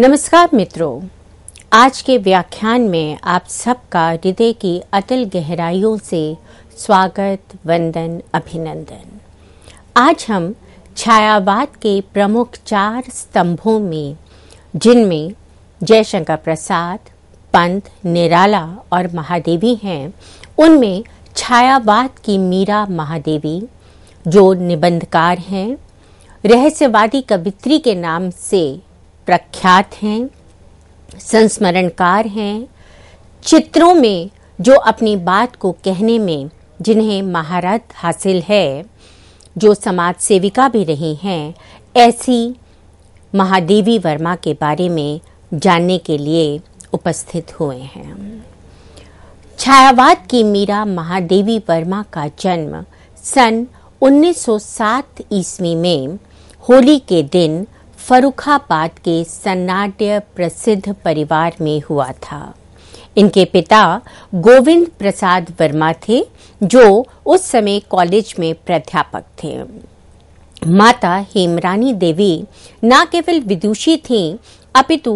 नमस्कार मित्रों आज के व्याख्यान में आप सबका हृदय की अटल गहराइयों से स्वागत वंदन अभिनंदन आज हम छायावाद के प्रमुख चार स्तंभों में जिनमें जयशंकर प्रसाद पंत निराला और महादेवी हैं उनमें छायावाद की मीरा महादेवी जो निबंधकार हैं रहस्यवादी कवित्री के नाम से प्रख्यात हैं संस्मरणकार हैं चित्रों में जो अपनी बात को कहने में जिन्हें महारत हासिल है जो समाज सेविका भी रही हैं ऐसी महादेवी वर्मा के बारे में जानने के लिए उपस्थित हुए हैं छायावाद की मीरा महादेवी वर्मा का जन्म सन 1907 ईस्वी में होली के दिन फरुखाबाद के सन्नाट्य प्रसिद्ध परिवार में हुआ था इनके पिता गोविंद प्रसाद वर्मा थे जो उस समय कॉलेज में प्राध्यापक थे माता हेमरानी देवी न केवल विदुषी थी अपितु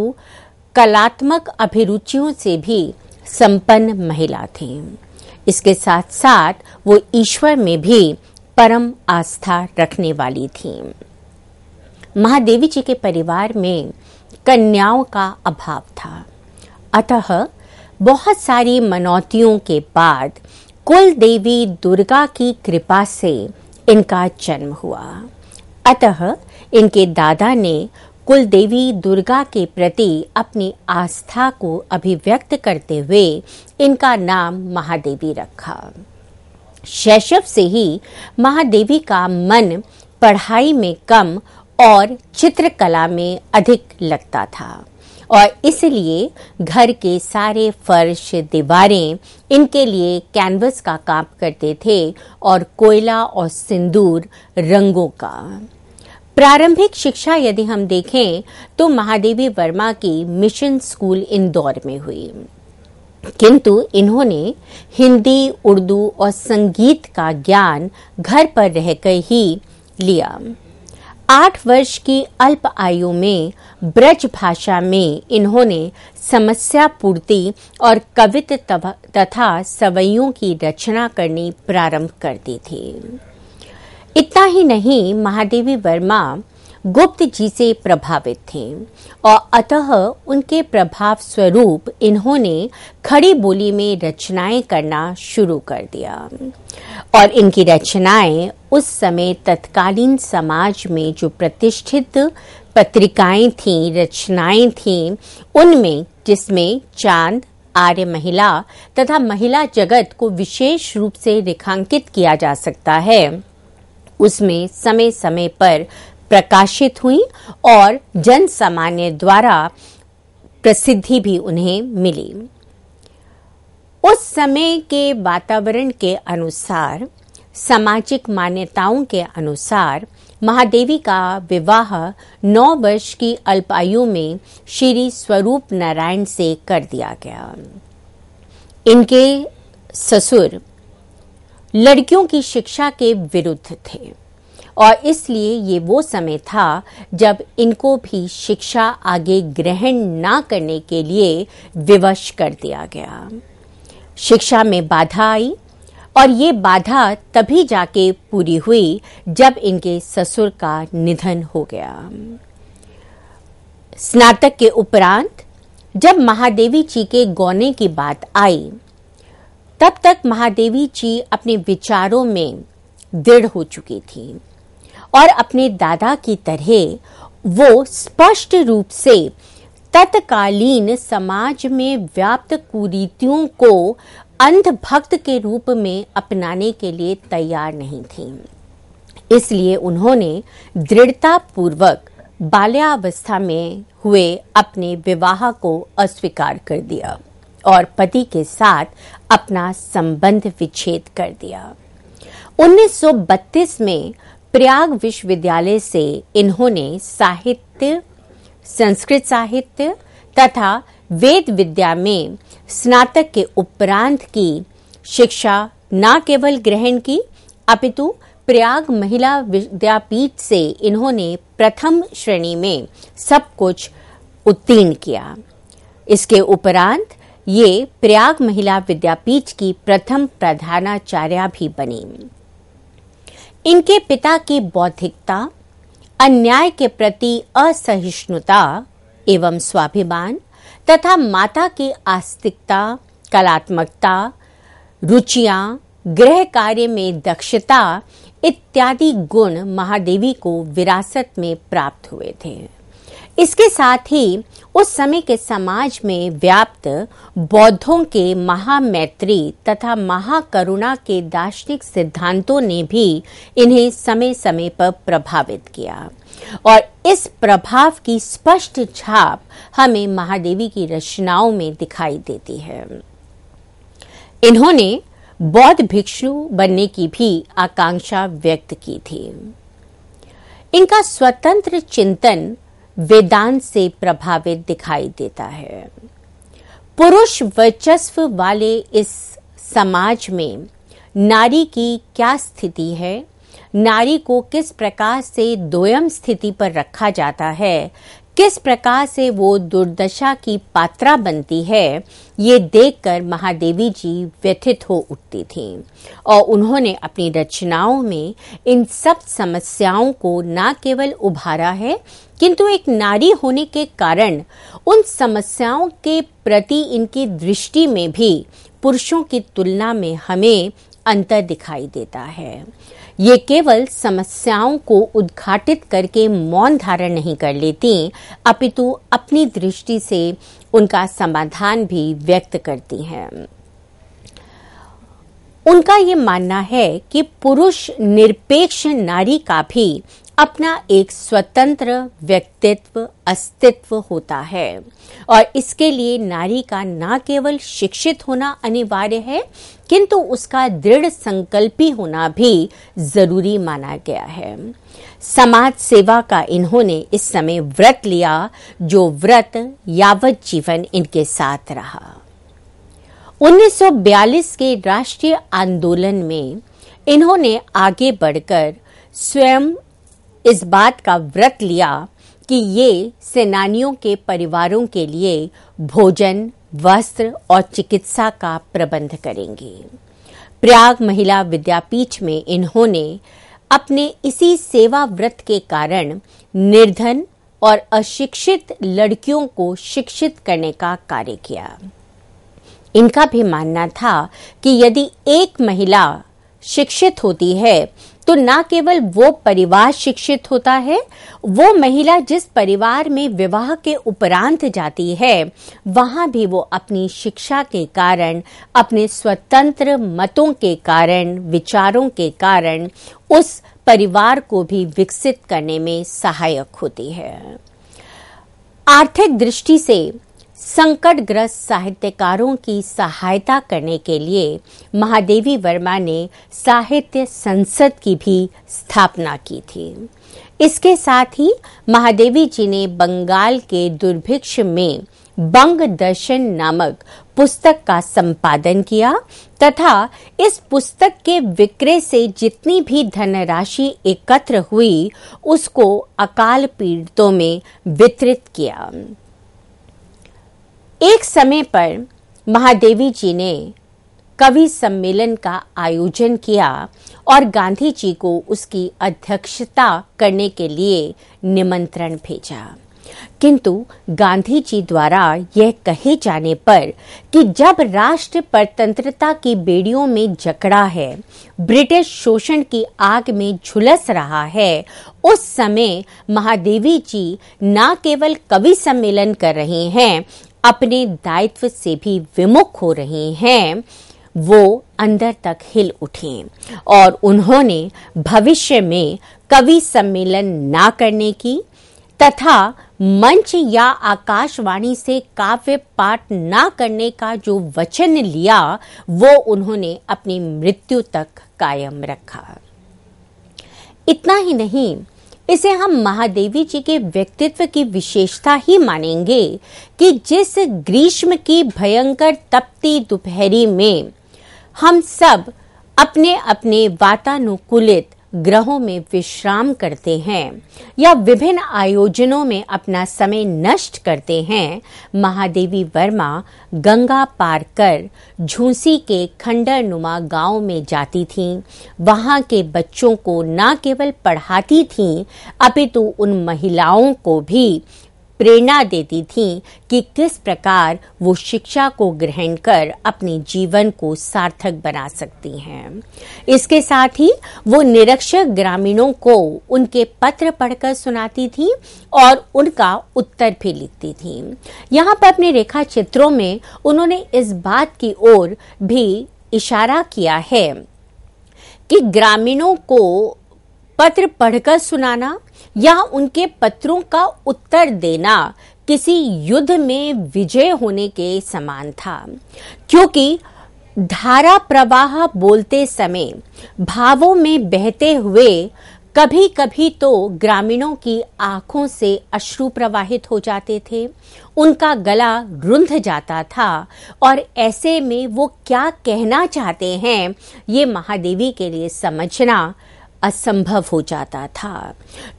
कलात्मक अभिरुचियों से भी संपन्न महिला थी इसके साथ साथ वो ईश्वर में भी परम आस्था रखने वाली थी महादेवी जी के परिवार में कन्याओं का अभाव था अतः बहुत सारी मनौतियों के बाद कुल देवी दुर्गा की कृपा से इनका जन्म हुआ अतः इनके दादा ने कुल देवी दुर्गा के प्रति अपनी आस्था को अभिव्यक्त करते हुए इनका नाम महादेवी रखा शैशव से ही महादेवी का मन पढ़ाई में कम और चित्रकला में अधिक लगता था और इसलिए घर के सारे फर्श दीवारें इनके लिए कैनवस का काम करते थे और कोयला और सिंदूर रंगों का प्रारंभिक शिक्षा यदि हम देखें तो महादेवी वर्मा की मिशन स्कूल इंदौर में हुई किंतु इन्होंने हिंदी उर्दू और संगीत का ज्ञान घर पर रहकर ही लिया आठ वर्ष की अल्प आयु में ब्रज भाषा में इन्होंने समस्या पूर्ति और कवित तथा सवैयों की रचना करनी प्रारंभ कर दी थी इतना ही नहीं महादेवी वर्मा गुप्त जी से प्रभावित थे और अतः उनके प्रभाव स्वरूप इन्होंने खड़ी बोली में रचनाएं करना शुरू कर दिया और इनकी रचनाएं उस समय तत्कालीन समाज में जो प्रतिष्ठित पत्रिकाएं थीं रचनाएं थीं उनमें जिसमें चांद आर्य महिला तथा महिला जगत को विशेष रूप से रेखांकित किया जा सकता है उसमें समय समय पर प्रकाशित हुई और जन सामान्य द्वारा प्रसिद्धि भी उन्हें मिली उस समय के वातावरण के अनुसार सामाजिक मान्यताओं के अनुसार महादेवी का विवाह नौ वर्ष की अल्पायु में श्री स्वरूप नारायण से कर दिया गया इनके ससुर लड़कियों की शिक्षा के विरुद्ध थे और इसलिए ये वो समय था जब इनको भी शिक्षा आगे ग्रहण ना करने के लिए विवश कर दिया गया शिक्षा में बाधा आई और ये बाधा तभी जाके पूरी हुई जब इनके ससुर का निधन हो गया स्नातक के उपरांत जब महादेवी जी के गौने की बात आई तब तक महादेवी जी अपने विचारों में दृढ़ हो चुकी थी और अपने दादा की तरह वो स्पष्ट रूप से तत्कालीन समाज में व्याप्त कुरीतियों को अंधभक्त के रूप में अपनाने के लिए तैयार नहीं थी इसलिए उन्होंने दृढ़ता पूर्वक बाल्यावस्था में हुए अपने विवाह को अस्वीकार कर दिया और पति के साथ अपना संबंध विच्छेद कर दिया 1932 में प्रयाग विश्वविद्यालय से इन्होंने साहित्य संस्कृत साहित्य तथा वेद विद्या में स्नातक के उपरांत की शिक्षा न केवल ग्रहण की अपितु प्रयाग महिला विद्यापीठ से इन्होंने प्रथम श्रेणी में सब कुछ उत्तीर्ण किया इसके उपरांत ये प्रयाग महिला विद्यापीठ की प्रथम प्रधानाचार्य भी बनी इनके पिता की बौद्धिकता अन्याय के प्रति असहिष्णुता एवं स्वाभिमान तथा माता की आस्तिकता कलात्मकता रुचियां गृह कार्य में दक्षता इत्यादि गुण महादेवी को विरासत में प्राप्त हुए थे इसके साथ ही उस समय के समाज में व्याप्त बौद्धों के महामैत्री तथा महाकरुणा के दार्शनिक सिद्धांतों ने भी इन्हें समय समय पर प्रभावित किया और इस प्रभाव की स्पष्ट छाप हमें महादेवी की रचनाओं में दिखाई देती है इन्होंने बौद्ध भिक्षु बनने की भी आकांक्षा व्यक्त की थी इनका स्वतंत्र चिंतन वेदांत से प्रभावित दिखाई देता है पुरुष वर्चस्व वाले इस समाज में नारी की क्या स्थिति है नारी को किस प्रकार से दोयम स्थिति पर रखा जाता है किस प्रकार से वो दुर्दशा की पात्रा बनती है ये देखकर महादेवी जी व्यथित हो उठती थी और उन्होंने अपनी रचनाओं में इन सब समस्याओं को न केवल उभारा है किंतु एक नारी होने के कारण उन समस्याओं के प्रति इनकी दृष्टि में भी पुरुषों की तुलना में हमें अंतर दिखाई देता है ये केवल समस्याओं को उद्घाटित करके मौन धारण नहीं कर लेती अपितु अपनी दृष्टि से उनका समाधान भी व्यक्त करती हैं उनका ये मानना है कि पुरुष निरपेक्ष नारी का भी अपना एक स्वतंत्र व्यक्तित्व अस्तित्व होता है और इसके लिए नारी का ना केवल शिक्षित होना अनिवार्य है किंतु उसका दृढ़ संकल्पी होना भी जरूरी माना गया है समाज सेवा का इन्होंने इस समय व्रत लिया जो व्रत यावत जीवन इनके साथ रहा 1942 के राष्ट्रीय आंदोलन में इन्होंने आगे बढ़कर स्वयं इस बात का व्रत लिया कि ये सेनानियों के परिवारों के लिए भोजन वस्त्र और चिकित्सा का प्रबंध करेंगे प्रयाग महिला विद्यापीठ में इन्होंने अपने इसी सेवा व्रत के कारण निर्धन और अशिक्षित लड़कियों को शिक्षित करने का कार्य किया इनका भी मानना था कि यदि एक महिला शिक्षित होती है तो ना केवल वो परिवार शिक्षित होता है वो महिला जिस परिवार में विवाह के उपरांत जाती है वहां भी वो अपनी शिक्षा के कारण अपने स्वतंत्र मतों के कारण विचारों के कारण उस परिवार को भी विकसित करने में सहायक होती है आर्थिक दृष्टि से संकटग्रस्त साहित्यकारों की सहायता करने के लिए महादेवी वर्मा ने साहित्य संसद की भी स्थापना की थी इसके साथ ही महादेवी जी ने बंगाल के दुर्भिक्ष में बंग दर्शन नामक पुस्तक का संपादन किया तथा इस पुस्तक के विक्रय से जितनी भी धनराशि एकत्र हुई उसको अकाल पीड़ितों में वितरित किया एक समय पर महादेवी जी ने कवि सम्मेलन का आयोजन किया और गांधी जी को उसकी अध्यक्षता करने के लिए निमंत्रण भेजा किंतु गांधी जी द्वारा यह कहे जाने पर कि जब राष्ट्र परतंत्रता की बेड़ियों में जकड़ा है ब्रिटिश शोषण की आग में झुलस रहा है उस समय महादेवी जी न केवल कवि सम्मेलन कर रहे हैं अपने दायित्व से भी विमुख हो रहे हैं वो अंदर तक हिल उठे और उन्होंने भविष्य में कवि सम्मेलन ना करने की तथा मंच या आकाशवाणी से काव्य पाठ ना करने का जो वचन लिया वो उन्होंने अपनी मृत्यु तक कायम रखा इतना ही नहीं इसे हम महादेवी जी के व्यक्तित्व की विशेषता ही मानेंगे कि जिस ग्रीष्म की भयंकर तपती दोपहरी में हम सब अपने अपने वातानुकूलित ग्रहों में विश्राम करते हैं या विभिन्न आयोजनों में अपना समय नष्ट करते हैं महादेवी वर्मा गंगा पार कर झूसी के खंडरनुमा गांव में जाती थीं वहां के बच्चों को न केवल पढ़ाती थीं अपितु उन महिलाओं को भी प्रेरणा देती थी कि किस प्रकार वो शिक्षा को ग्रहण कर अपने जीवन को सार्थक बना सकती हैं इसके साथ ही वो निरक्षर ग्रामीणों को उनके पत्र पढ़कर सुनाती थी और उनका उत्तर भी लिखती थी यहाँ पर अपने रेखा चित्रों में उन्होंने इस बात की ओर भी इशारा किया है कि ग्रामीणों को पत्र पढ़कर सुनाना या उनके पत्रों का उत्तर देना किसी युद्ध में विजय होने के समान था क्योंकि धारा प्रवाह बोलते समय भावों में बहते हुए कभी कभी तो ग्रामीणों की आंखों से अश्रु प्रवाहित हो जाते थे उनका गला रुंध जाता था और ऐसे में वो क्या कहना चाहते हैं ये महादेवी के लिए समझना असंभव हो जाता था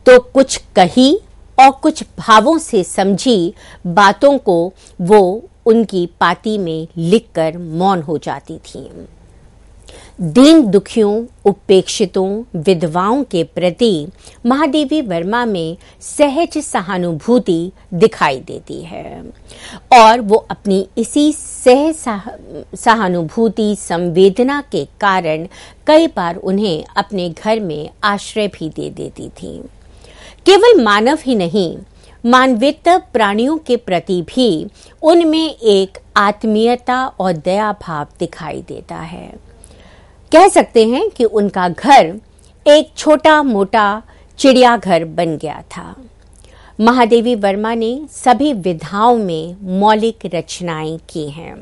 तो कुछ कही और कुछ भावों से समझी बातों को वो उनकी पाती में लिखकर मौन हो जाती थी दीन दुखियों उपेक्षितों विधवाओं के प्रति महादेवी वर्मा में सहज सहानुभूति दिखाई देती है और वो अपनी इसी सहज सहानुभूति संवेदना के कारण कई बार उन्हें अपने घर में आश्रय भी दे देती थी केवल मानव ही नहीं मानवित प्राणियों के प्रति भी उनमें एक आत्मीयता और दया भाव दिखाई देता है कह सकते हैं कि उनका घर एक छोटा मोटा चिड़ियाघर बन गया था महादेवी वर्मा ने सभी विधाओं में मौलिक रचनाएं की हैं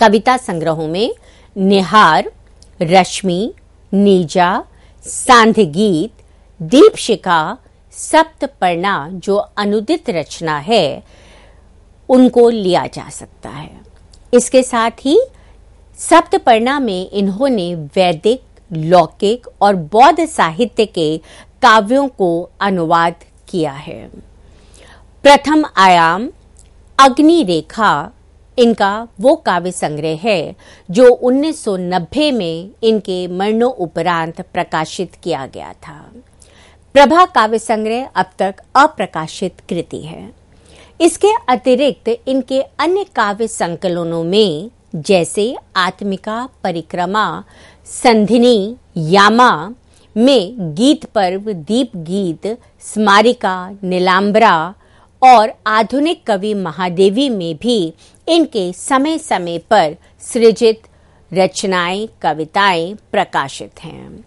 कविता संग्रहों में निहार रश्मि नीजा सांध गीत शिका सप्तपर्णा जो अनुदित रचना है उनको लिया जा सकता है इसके साथ ही सप्तपर्णा में इन्होंने वैदिक लौकिक और बौद्ध साहित्य के काव्यों को अनुवाद किया है प्रथम आयाम अग्नि रेखा इनका वो काव्य संग्रह है जो 1990 में इनके मरणोपरांत प्रकाशित किया गया था प्रभा काव्य संग्रह अब तक अप्रकाशित कृति है इसके अतिरिक्त इनके अन्य काव्य संकलनों में जैसे आत्मिका परिक्रमा संधिनी यामा में गीत पर्व दीप गीत स्मारिका नीलाम्बरा और आधुनिक कवि महादेवी में भी इनके समय समय पर सृजित रचनाएं कविताएं प्रकाशित हैं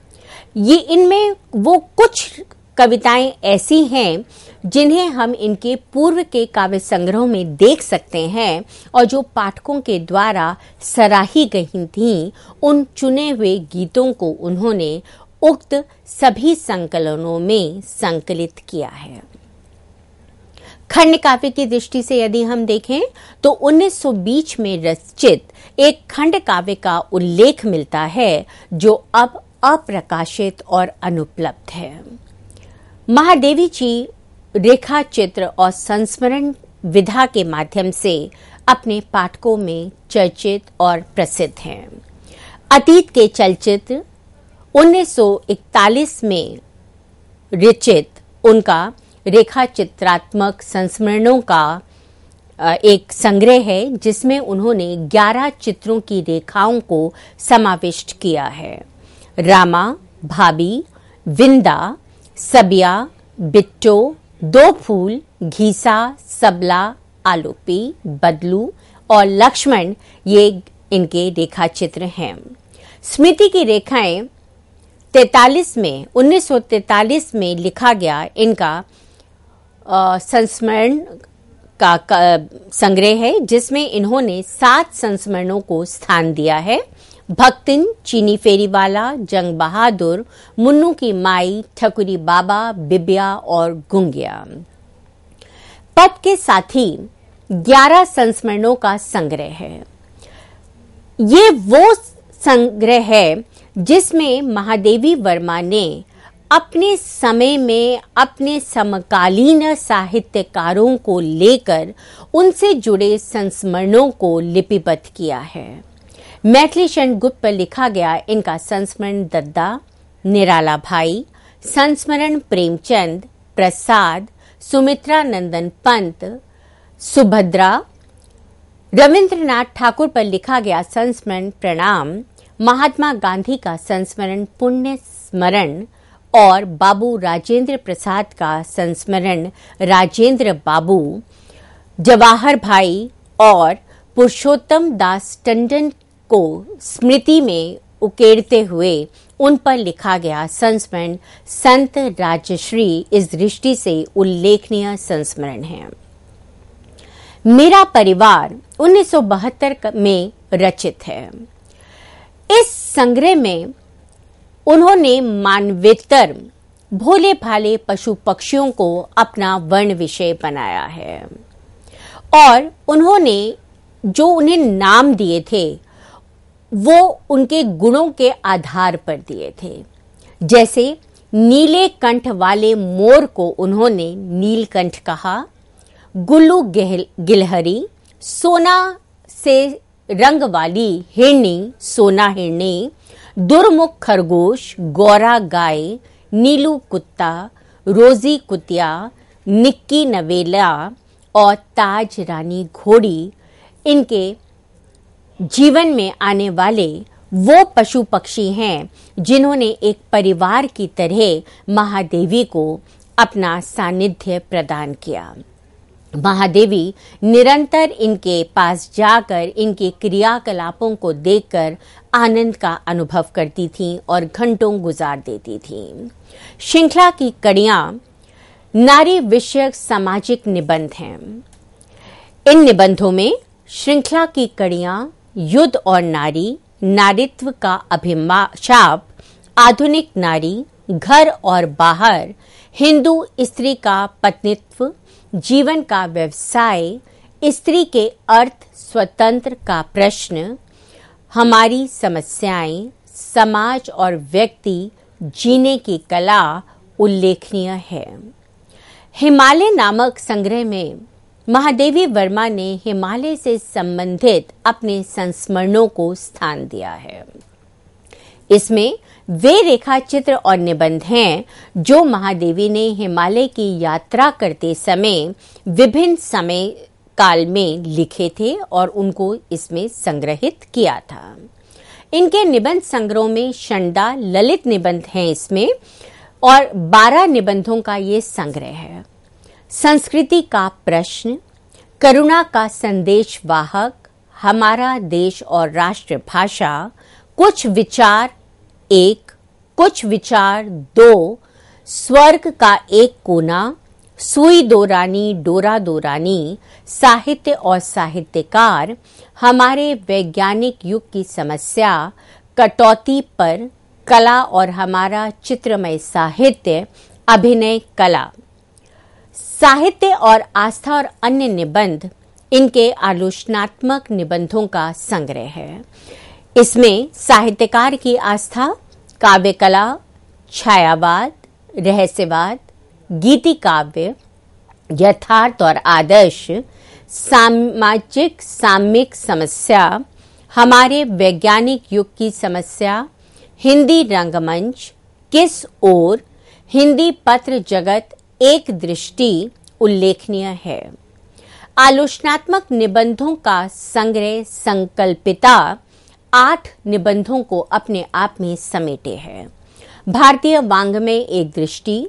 ये इनमें वो कुछ कविताएं ऐसी हैं जिन्हें हम इनके पूर्व के काव्य संग्रहों में देख सकते हैं और जो पाठकों के द्वारा सराही गई थीं उन चुने हुए गीतों को उन्होंने उक्त सभी संकलनों में संकलित किया है खंड काव्य की दृष्टि से यदि हम देखें तो 1920 में रचित एक खंड काव्य का उल्लेख मिलता है जो अब अप्रकाशित और अनुपलब्ध है महादेवी जी रेखा चित्र और संस्मरण विधा के माध्यम से अपने पाठकों में चर्चित और प्रसिद्ध हैं अतीत के चलचित्र 1941 में रचित उनका रेखा चित्रात्मक संस्मरणों का एक संग्रह है जिसमें उन्होंने 11 चित्रों की रेखाओं को समाविष्ट किया है रामा भाभी विंदा सबिया बिट्टो दो फूल घीसा सबला आलोपी बदलू और लक्ष्मण ये इनके रेखा चित्र हैं स्मृति की रेखाएं तैतालीस में 1943 में लिखा गया इनका संस्मरण का, का संग्रह है जिसमें इन्होंने सात संस्मरणों को स्थान दिया है भक्तिन चीनी फेरीवाला जंग बहादुर मुन्नू की माई ठकुरी बाबा बिबिया और गुंगिया पद के साथ ही ग्यारह संस्मरणों का संग्रह है ये वो संग्रह है जिसमें महादेवी वर्मा ने अपने समय में अपने समकालीन साहित्यकारों को लेकर उनसे जुड़े संस्मरणों को लिपिबद्ध किया है मैथिली शरण गुप्त पर लिखा गया इनका संस्मरण दद्दा निराला भाई संस्मरण प्रेमचंद प्रसाद सुमित्रा नंदन पंत सुभद्रा रविंद्रनाथ ठाकुर पर लिखा गया संस्मरण प्रणाम महात्मा गांधी का संस्मरण पुण्य स्मरण और बाबू राजेंद्र प्रसाद का संस्मरण राजेंद्र बाबू जवाहर भाई और पुरुषोत्तम दास टंडन को स्मृति में उकेरते हुए उन पर लिखा गया संस्मरण संत राजश्री इस दृष्टि से उल्लेखनीय संस्मरण है मेरा परिवार 1972 में रचित है इस संग्रह में उन्होंने मानवेतर भोले भाले पशु पक्षियों को अपना वर्ण विषय बनाया है और उन्होंने जो उन्हें नाम दिए थे वो उनके गुणों के आधार पर दिए थे जैसे नीले कंठ वाले मोर को उन्होंने नीलकंठ कहा गुल्लू गिलहरी सोना से रंग वाली हिरणी सोना हिरणी दुर्मुख खरगोश गौरा गाय नीलू कुत्ता रोजी कुतिया निक्की नवेला और ताज रानी घोड़ी इनके जीवन में आने वाले वो पशु पक्षी हैं जिन्होंने एक परिवार की तरह महादेवी को अपना सानिध्य प्रदान किया महादेवी निरंतर इनके पास जाकर इनके क्रियाकलापों को देखकर आनंद का अनुभव करती थीं और घंटों गुजार देती थीं। श्रृंखला की कड़ियां नारी विषयक सामाजिक निबंध हैं इन निबंधों में श्रृंखला की कड़ियां युद्ध और नारी नारित्व का अभिशाप आधुनिक नारी घर और बाहर हिंदू स्त्री का पत्नित्व जीवन का व्यवसाय स्त्री के अर्थ स्वतंत्र का प्रश्न हमारी समस्याएं समाज और व्यक्ति जीने की कला उल्लेखनीय है हिमालय नामक संग्रह में महादेवी वर्मा ने हिमालय से संबंधित अपने संस्मरणों को स्थान दिया है इसमें वे रेखा चित्र और निबंध हैं जो महादेवी ने हिमालय की यात्रा करते समय विभिन्न समय काल में लिखे थे और उनको इसमें संग्रहित किया था इनके निबंध संग्रह में शंडा ललित निबंध हैं इसमें और 12 निबंधों का ये संग्रह है संस्कृति का प्रश्न करुणा का संदेश वाहक हमारा देश और राष्ट्रभाषा कुछ विचार एक कुछ विचार दो स्वर्ग का एक कोना सुई दोरानी डोरा दोरानी साहित्य और साहित्यकार हमारे वैज्ञानिक युग की समस्या कटौती पर कला और हमारा चित्रमय साहित्य अभिनय कला साहित्य और आस्था और अन्य निबंध इनके आलोचनात्मक निबंधों का संग्रह है इसमें साहित्यकार की आस्था काव्य कला छायावाद रहस्यवाद गीति काव्य यथार्थ और आदर्श सामाजिक साम्यिक समस्या हमारे वैज्ञानिक युग की समस्या हिंदी रंगमंच किस ओर हिंदी पत्र जगत एक दृष्टि उल्लेखनीय है आलोचनात्मक निबंधों का संग्रह संकल्पिता आठ निबंधों को अपने आप में समेटे है भारतीय वांग में एक दृष्टि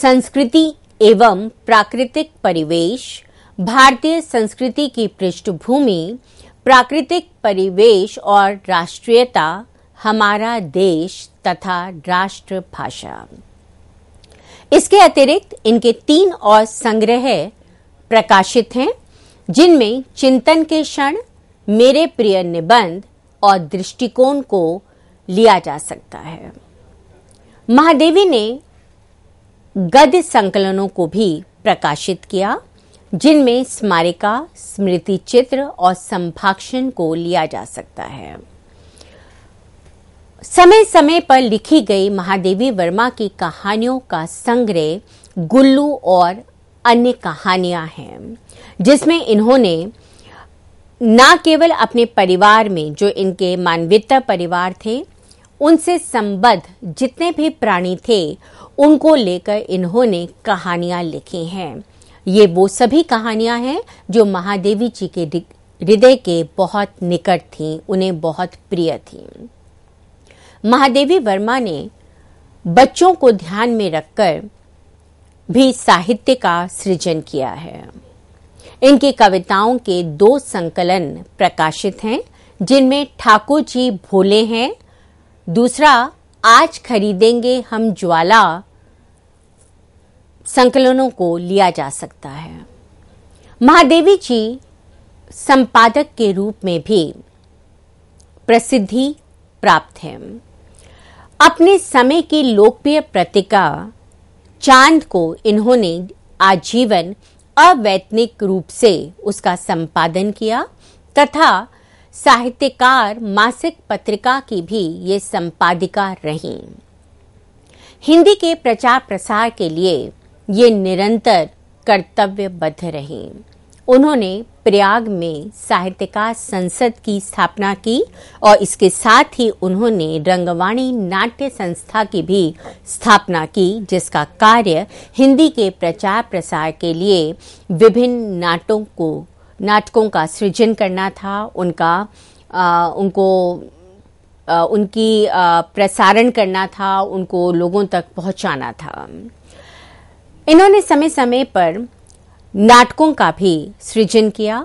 संस्कृति एवं प्राकृतिक परिवेश भारतीय संस्कृति की पृष्ठभूमि प्राकृतिक परिवेश और राष्ट्रीयता हमारा देश तथा राष्ट्रभाषा इसके अतिरिक्त इनके तीन और संग्रह प्रकाशित हैं जिनमें चिंतन के क्षण मेरे प्रिय निबंध और दृष्टिकोण को लिया जा सकता है महादेवी ने गद्य संकलनों को भी प्रकाशित किया जिनमें स्मारिका स्मृति चित्र और संभाषण को लिया जा सकता है समय समय पर लिखी गई महादेवी वर्मा की कहानियों का संग्रह गुल्लू और अन्य कहानियां हैं जिसमें इन्होंने न केवल अपने परिवार में जो इनके मानवीयता परिवार थे उनसे संबद्ध जितने भी प्राणी थे उनको लेकर इन्होंने कहानियां लिखी हैं ये वो सभी कहानियां हैं जो महादेवी जी के हृदय के बहुत निकट थीं उन्हें बहुत प्रिय थीं महादेवी वर्मा ने बच्चों को ध्यान में रखकर भी साहित्य का सृजन किया है इनकी कविताओं के दो संकलन प्रकाशित हैं जिनमें ठाकुर जी भोले हैं दूसरा आज खरीदेंगे हम ज्वाला संकलनों को लिया जा सकता है महादेवी जी संपादक के रूप में भी प्रसिद्धि प्राप्त हैं अपने समय की लोकप्रिय प्रतिका चांद को इन्होंने आजीवन अवैतनिक रूप से उसका संपादन किया तथा साहित्यकार मासिक पत्रिका की भी ये संपादिका रही हिंदी के प्रचार प्रसार के लिए ये निरंतर कर्तव्यबद्ध रही उन्होंने प्रयाग में साहित्यकार संसद की स्थापना की और इसके साथ ही उन्होंने रंगवाणी नाट्य संस्था की भी स्थापना की जिसका कार्य हिंदी के प्रचार प्रसार के लिए विभिन्न नाटों को नाटकों का सृजन करना था उनका आ, उनको आ, उनकी आ, प्रसारण करना था उनको लोगों तक पहुंचाना था इन्होंने समय समय पर नाटकों का भी सृजन किया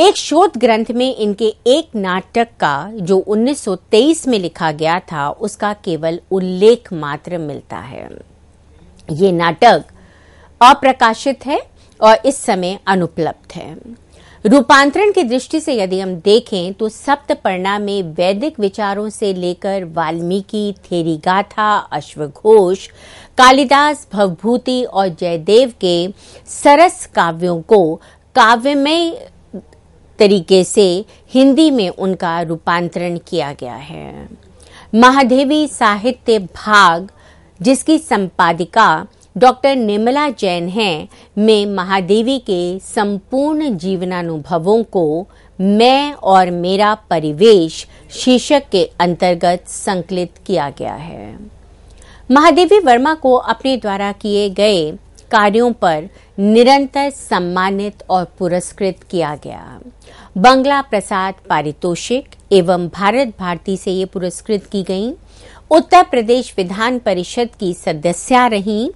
एक शोध ग्रंथ में इनके एक नाटक का जो 1923 में लिखा गया था उसका केवल उल्लेख मात्र मिलता है ये नाटक अप्रकाशित है और इस समय अनुपलब्ध है रूपांतरण की दृष्टि से यदि हम देखें तो सप्तपर्णा में वैदिक विचारों से लेकर वाल्मीकि थेरी गाथा अश्वघोष कालिदास भवभूति और जयदेव के सरस काव्यों को काव्यमय तरीके से हिंदी में उनका रूपांतरण किया गया है महादेवी साहित्य भाग जिसकी संपादिका डॉक्टर निर्मला जैन है में महादेवी के संपूर्ण जीवनानुभवों को मैं और मेरा परिवेश शीर्षक के अंतर्गत संकलित किया गया है महादेवी वर्मा को अपने द्वारा किए गए कार्यों पर निरंतर सम्मानित और पुरस्कृत किया गया बंगला प्रसाद पारितोषिक एवं भारत भारती से ये पुरस्कृत की गई उत्तर प्रदेश विधान परिषद की सदस्य रहीं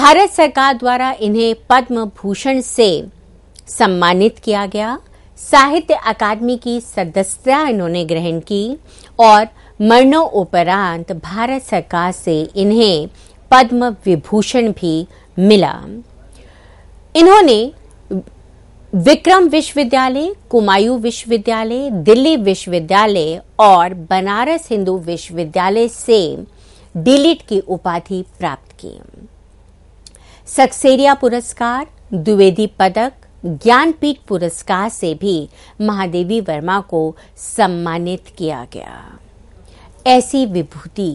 भारत सरकार द्वारा इन्हें पद्म भूषण से सम्मानित किया गया साहित्य अकादमी की सदस्यता इन्होंने ग्रहण की और मरणो उपरांत भारत सरकार से इन्हें पद्म विभूषण भी मिला इन्होंने विक्रम विश्वविद्यालय कुमायूं विश्वविद्यालय दिल्ली विश्वविद्यालय और बनारस हिंदू विश्वविद्यालय से डिलीट की उपाधि प्राप्त की सक्सेरिया पुरस्कार द्विवेदी पदक ज्ञानपीठ पुरस्कार से भी महादेवी वर्मा को सम्मानित किया गया ऐसी विभूति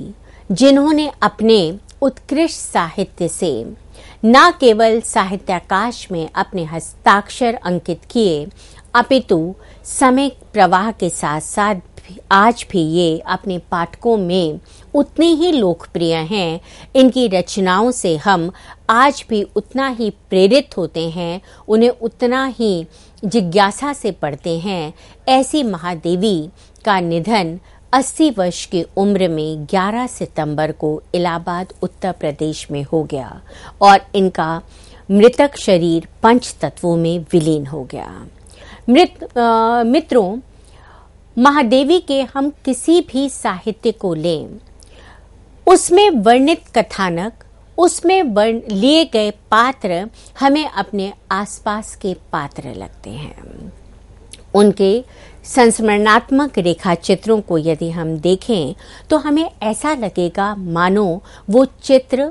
जिन्होंने अपने उत्कृष्ट साहित्य से न केवल साहित्याकाश में अपने हस्ताक्षर अंकित किए अपितु समय प्रवाह के साथ साथ आज भी ये अपने पाठकों में उतने ही लोकप्रिय हैं इनकी रचनाओं से हम आज भी उतना ही प्रेरित होते हैं उन्हें उतना ही जिज्ञासा से पढ़ते हैं ऐसी महादेवी का निधन अस्सी वर्ष की उम्र में 11 सितंबर को इलाहाबाद उत्तर प्रदेश में हो गया और इनका मृतक शरीर पंच तत्वों में विलीन हो गया मृत मित्रों महादेवी के हम किसी भी साहित्य को लें उसमें वर्णित कथानक उसमें लिए गए पात्र हमें अपने आसपास के पात्र लगते हैं उनके संस्मरणात्मक रेखा चित्रों को यदि हम देखें तो हमें ऐसा लगेगा मानो वो चित्र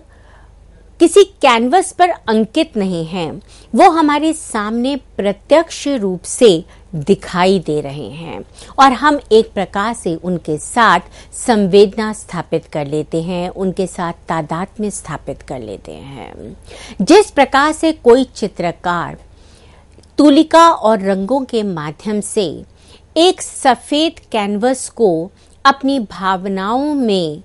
किसी कैनवस पर अंकित नहीं है वो हमारे सामने प्रत्यक्ष रूप से दिखाई दे रहे हैं और हम एक प्रकार से उनके साथ संवेदना स्थापित कर लेते हैं उनके साथ तादाद में स्थापित कर लेते हैं जिस प्रकार से कोई चित्रकार तुलिका और रंगों के माध्यम से एक सफ़ेद कैनवस को अपनी भावनाओं में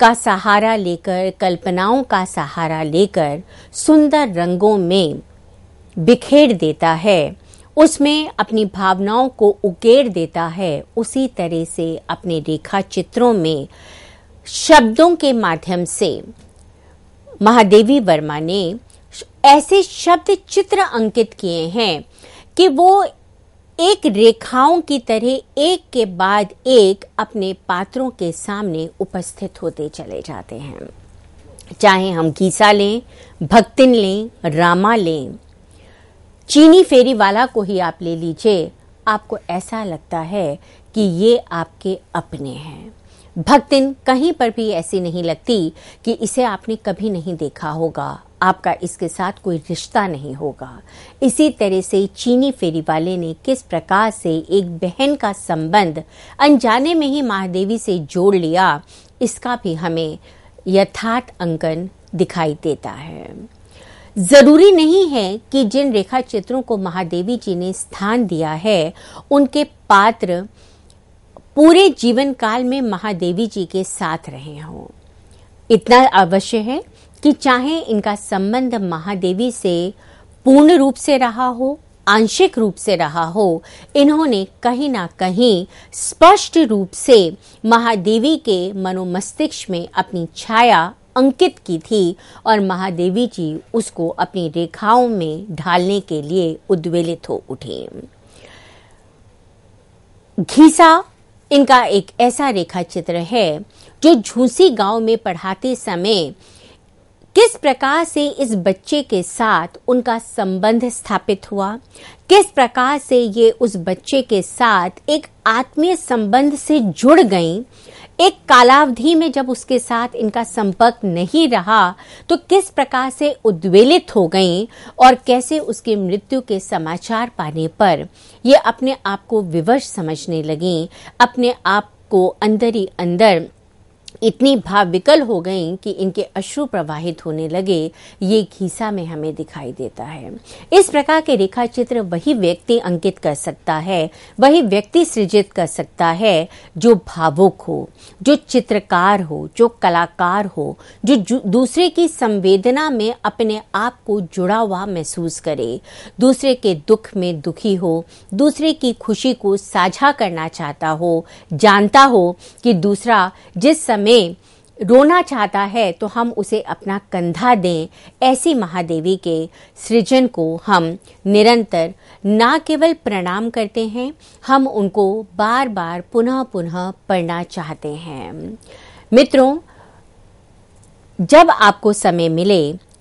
का सहारा लेकर कल्पनाओं का सहारा लेकर सुंदर रंगों में बिखेर देता है उसमें अपनी भावनाओं को उकेर देता है उसी तरह से अपने रेखा चित्रों में शब्दों के माध्यम से महादेवी वर्मा ने ऐसे शब्द चित्र अंकित किए हैं कि वो एक रेखाओं की तरह एक के बाद एक अपने पात्रों के सामने उपस्थित होते चले जाते हैं चाहे हम गीसा लें भक्तिन लें रामा लें चीनी फेरी वाला को ही आप ले लीजिए आपको ऐसा लगता है कि ये आपके अपने हैं भक्तिन कहीं पर भी ऐसी नहीं लगती कि इसे आपने कभी नहीं देखा होगा आपका इसके साथ कोई रिश्ता नहीं होगा इसी तरह से चीनी फेरी वाले ने किस प्रकार से एक बहन का संबंध अनजाने में ही महादेवी से जोड़ लिया इसका भी हमें यथार्थ अंकन दिखाई देता है जरूरी नहीं है कि जिन रेखा चित्रों को महादेवी जी ने स्थान दिया है उनके पात्र पूरे जीवन काल में महादेवी जी के साथ रहे हों इतना अवश्य है कि चाहे इनका संबंध महादेवी से पूर्ण रूप से रहा हो आंशिक रूप से रहा हो इन्होंने कहीं ना कहीं स्पष्ट रूप से महादेवी के मनोमस्तिष्क में अपनी छाया अंकित की थी और महादेवी जी उसको अपनी रेखाओं में ढालने के लिए उद्वेलित हो उठे घीसा इनका एक ऐसा रेखा चित्र है जो झूसी गांव में पढ़ाते समय किस प्रकार से इस बच्चे के साथ उनका संबंध स्थापित हुआ किस प्रकार से ये उस बच्चे के साथ एक आत्मीय संबंध से जुड़ गई एक कालावधि में जब उसके साथ इनका संपर्क नहीं रहा तो किस प्रकार से उद्वेलित हो गई और कैसे उसकी मृत्यु के समाचार पाने पर ये अपने आप को विवश समझने लगी अपने आप को अंदर ही अंदर इतनी भाविकल हो गई कि इनके अश्रु प्रवाहित होने लगे ये घीसा में हमें दिखाई देता है इस प्रकार के रेखा चित्र वही व्यक्ति अंकित कर सकता है वही व्यक्ति सृजित कर सकता है जो भावुक हो जो चित्रकार हो जो कलाकार हो जो दूसरे की संवेदना में अपने आप को जुड़ा हुआ महसूस करे दूसरे के दुख में दुखी हो दूसरे की खुशी को साझा करना चाहता हो जानता हो कि दूसरा जिस समय में रोना चाहता है तो हम उसे अपना कंधा दें ऐसी महादेवी के सृजन को हम निरंतर ना केवल प्रणाम करते हैं हम उनको बार बार पुनः पुनः पढ़ना चाहते हैं मित्रों जब आपको समय मिले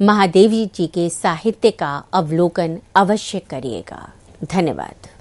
महादेवी जी के साहित्य का अवलोकन अवश्य करिएगा धन्यवाद